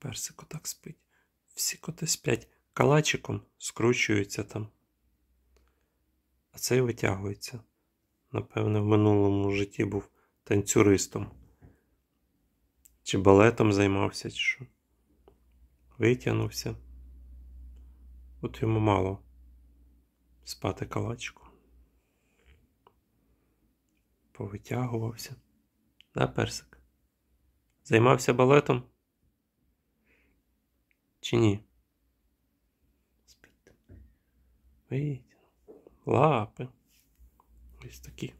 Персик отак спить. Всі коти спять, калачиком скручуються там. А цей витягується. Напевне, в минулому житті був танцюристом. Чи балетом займався, чи що. Витягнувся. От йому мало спати калачиком. Повитягувався. На персик. Займався балетом чи ні? Спіть. Витягнув. Лапи. Ось такі.